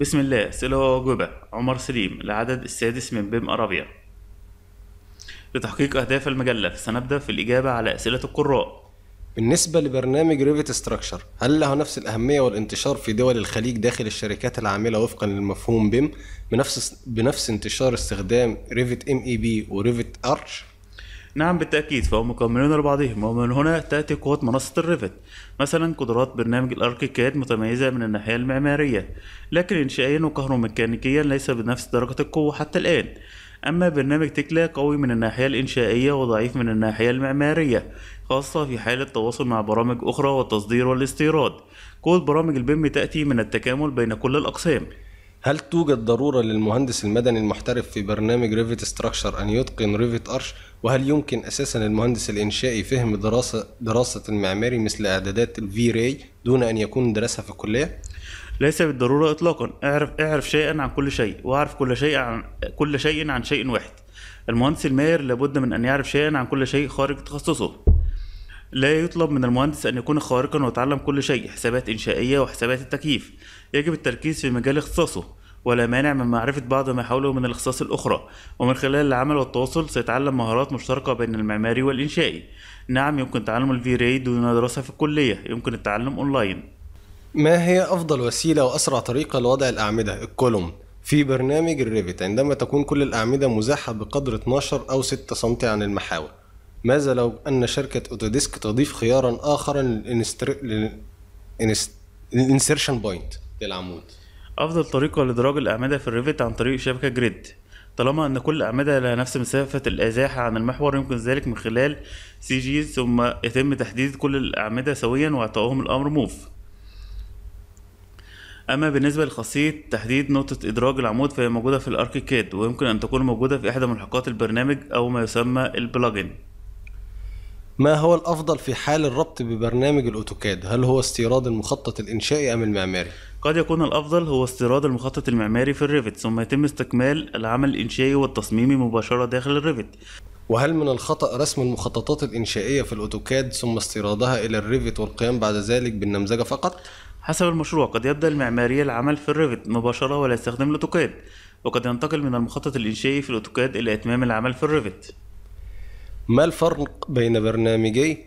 بسم الله سلوى جوبا عمر سليم العدد السادس من بيم أرابيا لتحقيق أهداف المجلة سنبدأ في الإجابة على أسئلة القراء بالنسبة لبرنامج ريفت ستراكشر هل له نفس الأهمية والانتشار في دول الخليج داخل الشركات العاملة وفقا للمفهوم بيم بنفس بنفس انتشار استخدام ريفت ام اي بي وريفت ارش؟ نعم بالتأكيد فهم مكملون لبعضهم ومن هنا تأتي قوة منصة الريفت مثلا قدرات برنامج الأركيكاد متميزة من الناحية المعمارية لكن إنشائيا وكهروميكانيكيا ليس بنفس درجة القوة حتى الآن أما برنامج تكلا قوي من الناحية الإنشائية وضعيف من الناحية المعمارية خاصة في حال التواصل مع برامج أخرى والتصدير والاستيراد قوة برامج البيم تأتي من التكامل بين كل الأقسام هل توجد ضرورة للمهندس المدني المحترف في برنامج ريفت ستراكشر أن يتقن ريفت أرش؟ وهل يمكن أساسا للمهندس الإنشائي فهم دراسة دراسة المعماري مثل إعدادات الفي راي دون أن يكون درسها في الكلية؟ ليس بالضرورة إطلاقا، اعرف اعرف شيئا عن كل شيء، واعرف كل شيء عن كل شيء عن شيء واحد. المهندس الماهر لابد من أن يعرف شيئا عن كل شيء خارج تخصصه. لا يطلب من المهندس أن يكون خارقا ويتعلم كل شيء حسابات إنشائية وحسابات التكييف يجب التركيز في مجال اختصاصه ولا مانع من معرفة بعض ما حوله من الاختصاص الأخرى ومن خلال العمل والتواصل سيتعلم مهارات مشتركة بين المعماري والإنشائي نعم يمكن تعلم الفي راي دون دراسة في الكلية يمكن التعلم أونلاين ما هي أفضل وسيلة وأسرع طريقة لوضع الأعمدة الكولوم في برنامج الريفت عندما تكون كل الأعمدة مزاحة بقدر 12 أو 6 سم عن المحاور ماذا لو أن شركة أوتوديسك تضيف خيارا آخر للانسرشن بوينت للعمود أفضل طريقة لإدراج الأعمدة في الريفت عن طريق شبكة جريد طالما أن كل أعمدة لها نفس مسافة الإزاحة عن المحور يمكن ذلك من خلال سي جيز ثم يتم تحديد كل الأعمدة سويا وإعطائهم الأمر موف أما بالنسبة لخاصية تحديد نقطة إدراج العمود فهي موجودة في الأركيكاد ويمكن أن تكون موجودة في إحدى ملحقات البرنامج أو ما يسمى البلاجن ما هو الأفضل في حال الربط ببرنامج الأوتوكاد؟ هل هو استيراد المخطط الإنشائي أم المعماري؟ قد يكون الأفضل هو استيراد المخطط المعماري في الريفت ثم يتم استكمال العمل الإنشائي والتصميمي مباشرة داخل الريفت وهل من الخطأ رسم المخططات الإنشائية في الأوتوكاد ثم استيرادها إلى الريفت والقيام بعد ذلك بالنمذجة فقط؟ حسب المشروع قد يبدأ المعماري العمل في الريفت مباشرة ولا يستخدم الأوتوكاد وقد ينتقل من المخطط الإنشائي في الأوتوكاد إلى إتمام العمل في الريفت ما الفرق بين برنامجي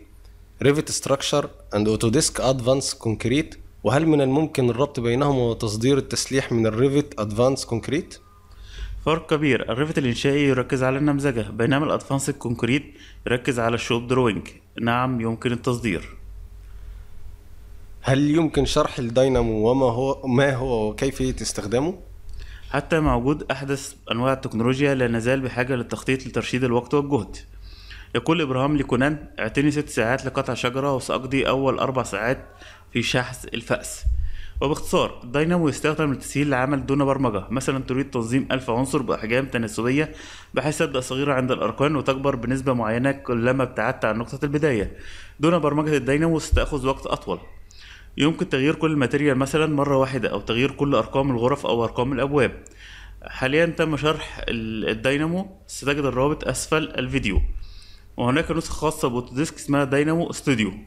ريفت ستراكشر اند اوتوديسك ادفانس كونكريت وهل من الممكن الربط بينهما وتصدير التسليح من الريفت ادفانس كونكريت فرق كبير الريفت الانشائي يركز على النمذجه بينما الادفانس الكونكريت يركز على الشوب دروينج نعم يمكن التصدير هل يمكن شرح الدينامو وما هو ما هو وكيفيه استخدامه حتى مع وجود احدث انواع التكنولوجيا لا نزال بحاجه للتخطيط لترشيد الوقت والجهد يقول إبراهام لكونان اعطني ست ساعات لقطع شجرة وسأقضي أول أربع ساعات في شحذ الفأس وباختصار الدينامو يستخدم للتسهيل لعمل دون برمجة مثلا تريد تنظيم ألف عنصر بأحجام تناسبية بحيث تبدأ صغيرة عند الأرقام وتكبر بنسبة معينة كلما ابتعدت عن نقطة البداية دون برمجة الدينامو ستأخذ وقت أطول يمكن تغيير كل الماتيريال مثلا مرة واحدة أو تغيير كل أرقام الغرف أو أرقام الأبواب حاليا تم شرح الدينامو ستجد الرابط أسفل الفيديو وهناك نسخة خاصة بوتوديسك اسمها داينامو ستوديو